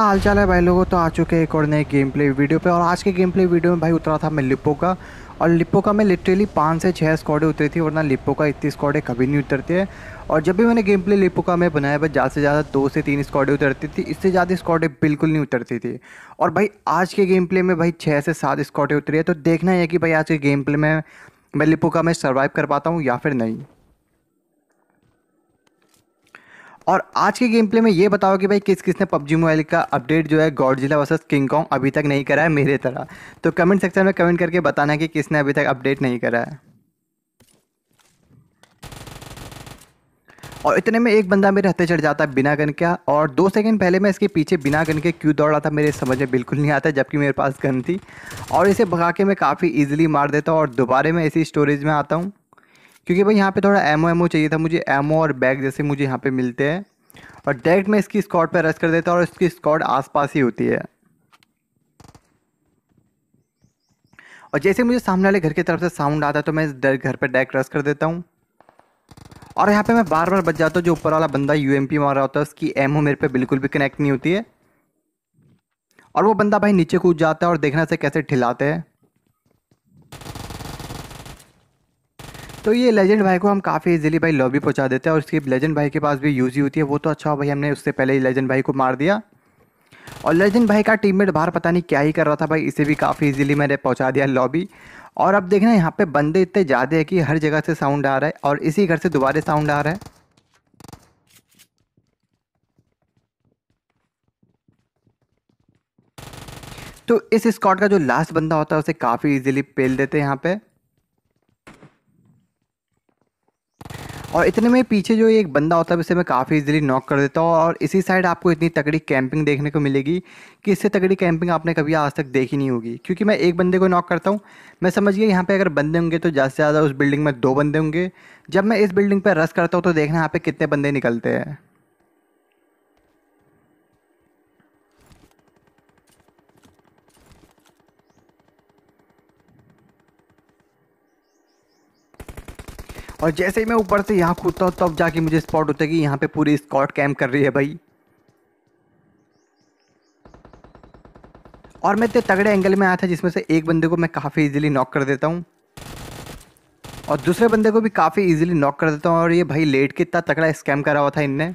हाल चाल है भाई लोगों तो आ चुके हैं एक और नए गेम प्ले वीडियो पे और आज के गेम प्ले वीडियो में भाई उतरा था मैं लिपो का और लिपो का मैं लिटरली पाँच से छः स्कॉडें उतरी थी वरना लिपो का इतनी स्कॉडें कभी नहीं उतरती है और जब भी मैंने गेम प्ले लिपो का मैं बनाया बस ज़्यादा से ज़्यादा दो से तीन स्कॉडें उतरती थी इससे ज़्यादा स्कॉडें बिल्कुल नहीं उतरती थी और भाई आज के गेम प्ले में भाई छः से सात स्कॉडें उतरी है तो देखना है कि भाई आज के गेम प्ले में मैं लिपो का मैं सर्वाइव कर पाता हूँ या फिर नहीं और आज के गेम प्ले में ये बताओ कि भाई किस किसने पबजी मोबाइल का अपडेट जो है गॉडजिला वर्सेस किंग कॉन्ग अभी तक नहीं करा है मेरे तरह तो कमेंट सेक्शन में कमेंट करके बताना है कि किसने अभी तक अपडेट नहीं करा है और इतने में एक बंदा मेरे हथे चढ़ जाता है बिना गन का और दो सेकंड पहले मैं इसके पीछे बिना गन के क्यों दौड़ रहा था मेरे समझ में बिल्कुल नहीं आता जबकि मेरे पास गन थी और इसे भगा के मैं काफ़ी इजीली मार देता हूँ और दोबारा मैं इसी स्टोरेज में आता हूँ क्योंकि भाई यहाँ पे थोड़ा एमओ एमओ चाहिए था मुझे एमओ और बैग जैसे मुझे यहाँ पे मिलते हैं और डायरेक्ट मैं इसकी स्कॉट पर रश कर देता हूँ और इसकी स्कॉट आसपास ही होती है और जैसे मुझे सामने वाले घर की तरफ से साउंड आता है तो मैं डायरेक्ट घर पर डायरेक्ट रेस्ट कर देता हूँ और यहाँ पे मैं बार बार बच जाता हूँ जो ऊपर वाला बंदा यू पी मार रहा होता है उसकी एमओ मेरे पे बिल्कुल भी कनेक्ट नहीं होती है और वो बंदा भाई नीचे कूद जाता है और देखना से कैसे ठिलाते हैं तो ये लेजेंड भाई को हम काफ़ी इजीली भाई लॉबी पहुंचा देते हैं और उसकी लेजेंड भाई के पास भी यूज़ होती है वो तो अच्छा भाई हमने उससे पहले ही लेजेंड भाई को मार दिया और लेजेंड भाई का टीममेट बाहर पता नहीं क्या ही कर रहा था भाई इसे भी काफ़ी इजीली मैंने पहुंचा दिया लॉबी और अब देखना यहाँ पे बंदे इतने ज़्यादा है कि हर जगह से साउंड आ रहा है और इसी घर से दोबारा साउंड आ रहा है तो इस स्कॉट का जो लास्ट बंदा होता है उसे काफ़ी इजीली पेल देते हैं यहाँ पे और इतने में पीछे जो एक बंदा होता है उसे मैं काफ़ी इजीली नॉक कर देता हूँ और इसी साइड आपको इतनी तगड़ी कैंपिंग देखने को मिलेगी कि इससे तगड़ी कैंपिंग आपने कभी आज तक देखी नहीं होगी क्योंकि मैं एक बंदे को नॉक करता हूँ मैं समझ गया यहाँ पे अगर बंदे होंगे तो ज़्यादा से ज़्यादा उस बिल्डिंग में दो बंदे होंगे जब मैं इस बिल्डिंग पर रस करता हूँ तो देखना यहाँ पर कितने बंदे निकलते हैं और जैसे ही मैं ऊपर से यहाँ कूदता हूँ तब जाके मुझे स्पॉट होता है कि यहाँ पे पूरी स्कॉट कैम्प कर रही है भाई और मैं इतने तगड़े एंगल में आया था जिसमें से एक बंदे को मैं काफ़ी इजीली नॉक कर देता हूँ और दूसरे बंदे को भी काफ़ी इजीली नॉक कर देता हूँ और ये भाई लेट के इतना तगड़ा स्कैम करा हुआ था इनने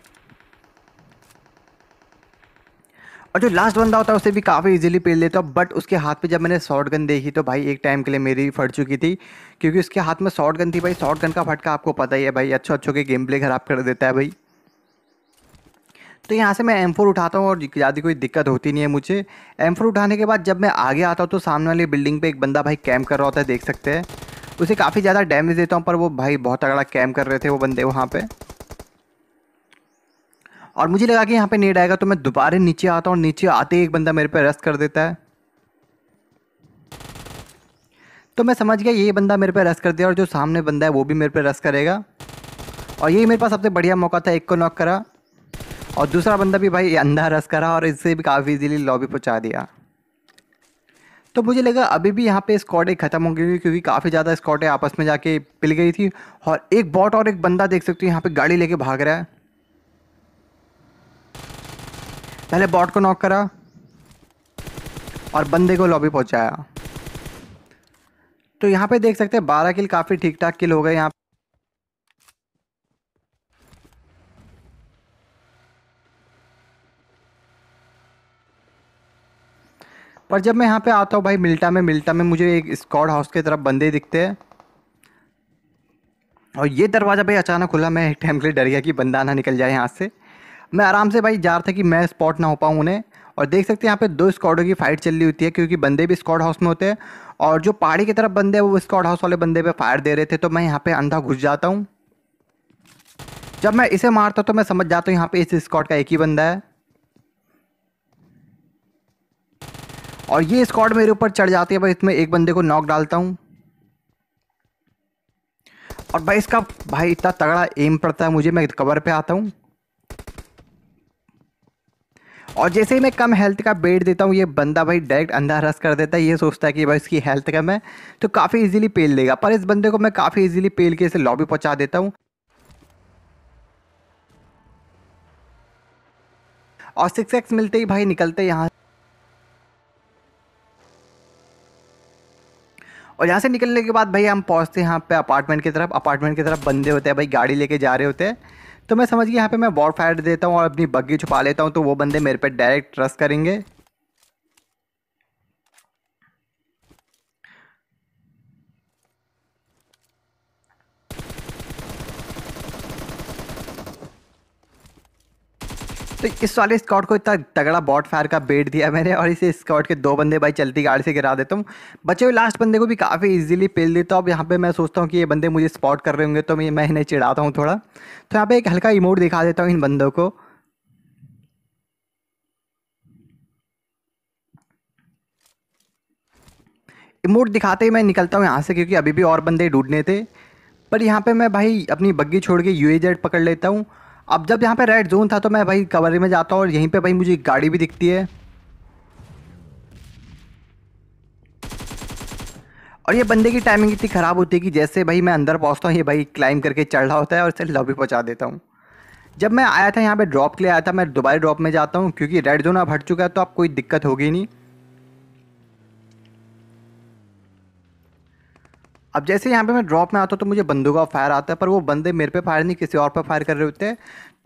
और जो लास्ट बंदा होता है उसे भी काफ़ी इजीली पेल लेता हूँ बट उसके हाथ पे जब मैंने शॉर्ट गन देखी तो भाई एक टाइम के लिए मेरी फट चुकी थी क्योंकि उसके हाथ में शॉर्ट गन थी भाई शॉर्ट गन का फटका आपको पता ही है भाई अच्छो अच्छो के गेम प्ले ख़राब कर देता है भाई तो यहाँ से मैं एम उठाता हूँ और ज़्यादा कोई दिक्कत होती नहीं है मुझे एम उठाने के बाद जब मैं आगे आता हूँ तो सामने वाली बिल्डिंग पर एक बंदा भाई कैम्प कर रहा होता है देख सकते हैं उसे काफ़ी ज़्यादा डैमेज देता हूँ पर वो भाई बहुत तगड़ा कैम्प कर रहे थे वो बंदे वहाँ पर और मुझे लगा कि यहाँ पे नेट आएगा तो मैं दोबारा नीचे आता हूँ नीचे आते ही एक बंदा मेरे पे अरेस्ट कर देता है तो मैं समझ गया ये बंदा मेरे पे अरेस्ट कर दिया और जो सामने बंदा है वो भी मेरे पे अरेस्ट करेगा और यही मेरे पास सबसे बढ़िया मौका था एक को नॉक करा और दूसरा बंदा भी भाई अंधा रस करा और इससे भी काफ़ी इजीली लॉबी पहुँचा दिया तो मुझे लगा अभी भी यहाँ पे स्कॉटें ख़त्म हो गई क्योंकि काफ़ी ज़्यादा स्कॉटें आपस में जाके पिल गई थी और एक बॉट और एक बंदा देख सकते हो यहाँ पे गाड़ी लेके भाग रहा है पहले बॉट को नॉक करा और बंदे को लॉबी पहुंचाया तो यहाँ पे देख सकते हैं बारह किल काफ़ी ठीक ठाक किल हो गए यहाँ पर जब मैं यहाँ पे आता हूँ भाई मिल्टा में मिल्टा में मुझे एक स्कॉड हाउस की तरफ बंदे दिखते हैं और ये दरवाज़ा भाई अचानक खुला मैं एक टाइम के लिए डर गया कि बंदा ना निकल जाए यहाँ से मैं आराम से भाई जा रहा था कि मैं स्पॉट ना हो पाऊँ उन्हें और देख सकते हैं यहाँ पे दो स्कॉडों की फाइट चल रही होती है क्योंकि बंदे भी स्कॉड हाउस में होते हैं और जो पहाड़ी की तरफ बंदे हैं वो स्कॉड हाउस वाले बंदे पे फायर दे रहे थे तो मैं यहाँ पे अंधा घुस जाता हूँ जब मैं इसे मारता तो मैं समझ जाता हूँ यहाँ पे इस स्कॉड का एक ही बंदा है और ये स्कॉड मेरे ऊपर चढ़ जाती है भाई इसमें एक बंदे को नॉक डालता हूँ और भाई इसका भाई इतना तगड़ा एम पड़ता है मुझे मैं कवर पर आता हूँ और जैसे ही मैं कम हेल्थ का बेट देता हूँ ये बंदा भाई डायरेक्ट अंदर रस कर देता है ये सोचता है कि भाई इसकी हेल्थ कम है तो काफ़ी इजीली पेल लेगा पर इस बंदे को मैं काफ़ी इजीली पेल के इसे लॉबी पहुँचा देता हूँ और सिक्स एक्स मिलते ही भाई निकलते यहाँ और यहाँ से निकलने के बाद भाई हम पहुँचते हैं यहाँ पे अपार्टमेंट की तरफ अपार्टमेंट की तरफ बंदे होते हैं भाई गाड़ी लेके जा रहे होते हैं तो मैं समझ गया यहाँ पे मैं वॉर फायर देता हूँ और अपनी बग्गी छुपा लेता हूँ तो वो बंदे मेरे पे डायरेक्ट ट्रस्ट करेंगे तो इस वाले स्कॉट को इतना तगड़ा बॉट फायर का बेट दिया मैंने और इसे स्कॉट के दो बंदे भाई चलती गाड़ी से गिरा देता हूँ बचे हुए लास्ट बंदे को भी काफ़ी इजीली पेल देता हूँ अब यहाँ पे मैं सोचता हूँ कि ये बंदे मुझे स्पॉट कर रहे होंगे तो मैं मैं इन्हें चिढ़ाता हूँ थोड़ा तो यहाँ पे एक हल्का इमोट दिखा देता हूँ इन बंदों को इमोट दिखाते ही मैं निकलता हूँ यहाँ से क्योंकि अभी भी और बंदे ढूंढने थे पर यहाँ पर मैं भाई अपनी बग्गी छोड़ के यू पकड़ लेता हूँ अब जब यहाँ पे रेड जोन था तो मैं भाई कवर में जाता हूँ और यहीं पे भाई मुझे गाड़ी भी दिखती है और ये बंदे की टाइमिंग इतनी ख़राब होती है कि जैसे भाई मैं अंदर पहुँचता हूँ ये भाई क्लाइम करके चढ़ रहा होता है और इसे लॉबी पहुँचा देता हूँ जब मैं आया था यहाँ पे ड्रॉप के लिए आया था मैं दोबारा ड्रॉप में जाता हूँ क्योंकि रेड जोन अब हट चुका है तो अब कोई दिक्कत होगी नहीं अब जैसे यहाँ पे मैं ड्रॉप में आता हूँ तो मुझे बंदूक का फायर आता है पर वो बंदे मेरे पे फायर नहीं किसी और पे फायर कर रहे होते हैं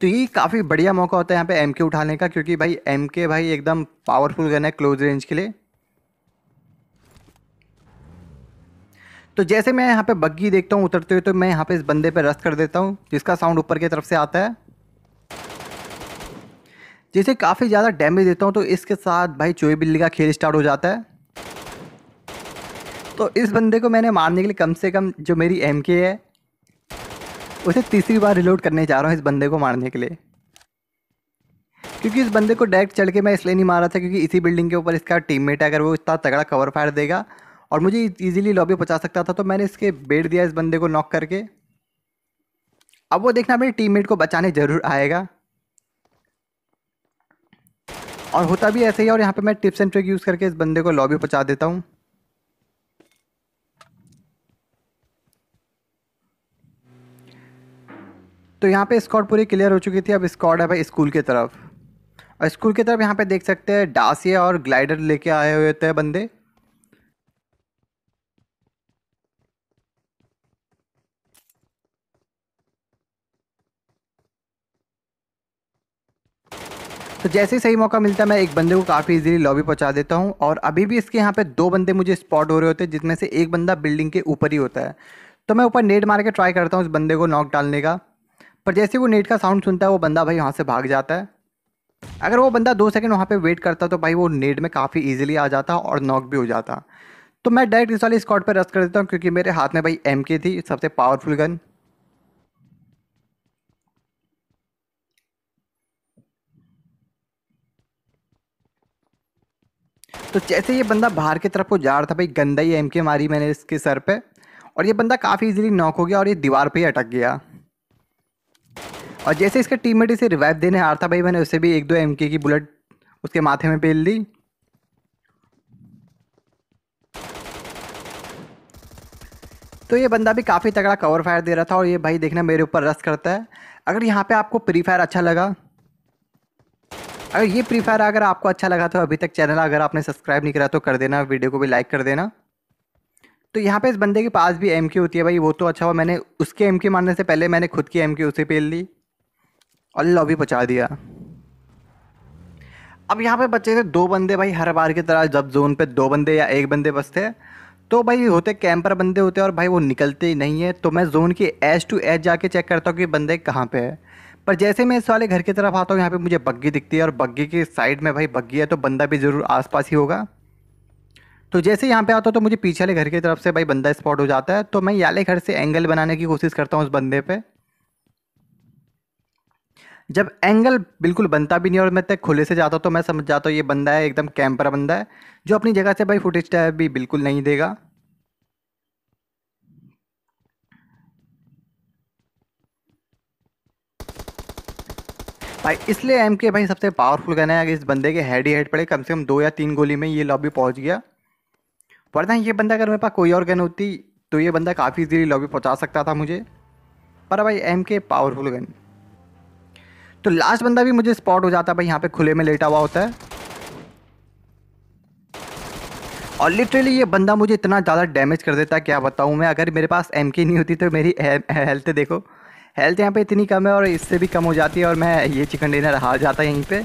तो ये काफ़ी बढ़िया मौका होता है यहाँ पे एम के उठाने का क्योंकि भाई एम के भाई एकदम पावरफुल गन है क्लोज रेंज के लिए तो जैसे मैं यहाँ पे बग्गी देखता हूँ उतरते हुए तो मैं यहाँ पे इस बंदे पे रस कर देता हूँ जिसका साउंड ऊपर की तरफ से आता है जिसे काफ़ी ज़्यादा डैमेज देता हूँ तो इसके साथ भाई चोई बिल्ली का खेल स्टार्ट हो जाता है तो इस बंदे को मैंने मारने के लिए कम से कम जो मेरी एम के है उसे तीसरी बार रिलोड करने जा रहा हूँ इस बंदे को मारने के लिए क्योंकि इस बंदे को डायरेक्ट चढ़ के मैं इसलिए नहीं मारा था क्योंकि इसी बिल्डिंग के ऊपर इसका टीममेट है अगर वो इतना तगड़ा कवर फायर देगा और मुझे इजीली लॉबी पहुँचा सकता था तो मैंने इसके बेट दिया इस बंदे को नॉक करके अब वो देखना अपने टीम को बचाने ज़रूर आएगा और होता भी ऐसे ही और यहाँ पर मैं टिप्स एंड ट्रिक यूज़ करके इस बंदे को लॉबी पहुँचा देता हूँ तो यहाँ पे स्कॉट पूरी क्लियर हो चुकी थी अब स्कॉट है भाई स्कूल की तरफ और स्कूल की तरफ यहाँ पे देख सकते हैं डासिए और ग्लाइडर लेके आए हुए थे बंदे तो जैसे ही सही मौका मिलता है मैं एक बंदे को काफ़ी इजीली लॉबी पहुंचा देता हूं और अभी भी इसके यहाँ पे दो बंदे मुझे स्पॉट हो रहे होते हैं जिसमें से एक बंदा बिल्डिंग के ऊपर ही होता है तो मैं ऊपर नेट मार के ट्राई करता हूँ उस बंदे को नॉक डालने का पर जैसे वो नेट का साउंड सुनता है वो बंदा भाई वहाँ से भाग जाता है अगर वो बंदा दो सेकंड वहाँ पे वेट करता तो भाई वो नेट में काफ़ी ईजिली आ जाता और नॉक भी हो जाता तो मैं डायरेक्ट इस वाले स्कॉट पर रस कर देता हूँ क्योंकि मेरे हाथ में भाई एम थी सबसे पावरफुल गन तो जैसे ये बंदा बाहर की तरफ को जा रहा था भाई गंदा ही एम के मारी मैंने इसके सर पे और ये बंदा काफ़ी इजीली नॉक हो गया और ये दीवार पे ही अटक गया और जैसे इसके टीममेट इसे रिवाइव देने आ था भाई मैंने उसे भी एक दो एम की बुलेट उसके माथे में पेल दी तो ये बंदा भी काफ़ी तगड़ा कवर फायर दे रहा था और ये भाई देखना मेरे ऊपर रस करता है अगर यहाँ पे आपको प्री फायर अच्छा लगा अगर ये प्री फायर अगर आपको अच्छा लगा तो अभी तक चैनल अगर आपने सब्सक्राइब नहीं करा तो कर देना वीडियो को भी लाइक कर देना तो यहाँ पे इस बंदे के पास भी एम होती है भाई वो तो अच्छा हुआ मैंने उसके एम मारने से पहले मैंने खुद की एम उसे पेल ली अल्लाह भी बचा दिया अब यहाँ पे बचे थे दो बंदे भाई हर बार की तरह जब जोन पे दो बंदे या एक बंदे बसते तो भाई होते कैंपर बंदे होते और भाई वो निकलते ही नहीं है तो मैं जोन की एज टू एज जाके चेक करता हूँ कि बंदे कहाँ पे है पर जैसे मैं इस वाले घर की तरफ आता हूँ यहाँ पे मुझे बग्गी दिखती है और बग्गी के साइड में भाई बग्गी है तो बंदा भी ज़रूर आसपास ही होगा तो जैसे यहाँ पे आता हूँ तो मुझे पीछे वाले घर की तरफ से भाई बंदा स्पॉट हो जाता है तो मैं याले घर से एंगल बनाने की कोशिश करता हूँ उस बंदे पे जब एंगल बिल्कुल बनता भी नहीं और मैं तक खुले से जाता तो मैं समझ जाता हूँ ये बंदा है एकदम कैमरा बंदा है जो अपनी जगह से भाई फुटेज टाइप भी बिल्कुल नहीं देगा भाई इसलिए एम के भाई सबसे पावरफुल गन है अगर इस बंदे के हेड ही हेड पड़े कम से कम दो या तीन गोली में ये लॉबी पहुंच गया वरना ये बंदा अगर मेरे पास कोई और गन होती तो ये बंदा काफ़ी इजीली लॉबी पहुंचा सकता था मुझे पर भाई एम के पावरफुल गन तो लास्ट बंदा भी मुझे स्पॉट हो जाता है भाई यहाँ पे खुले में लेटा हुआ होता है और लिटरली ये बंदा मुझे इतना ज़्यादा डैमेज कर देता है क्या बताऊँ मैं अगर मेरे पास एम नहीं होती तो मेरी हेल्थ देखो हेल्थ यहाँ पे इतनी कम है और इससे भी कम हो जाती है और मैं ये चिकन डिनर हार जाता है यहीं पे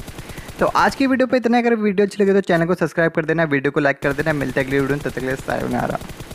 तो आज की वीडियो पे इतना अगर वीडियो अच्छी लगे तो चैनल को सब्सक्राइब कर देना वीडियो को लाइक कर देना मिलते अगले वीडियो तब तक सारे में आ रहा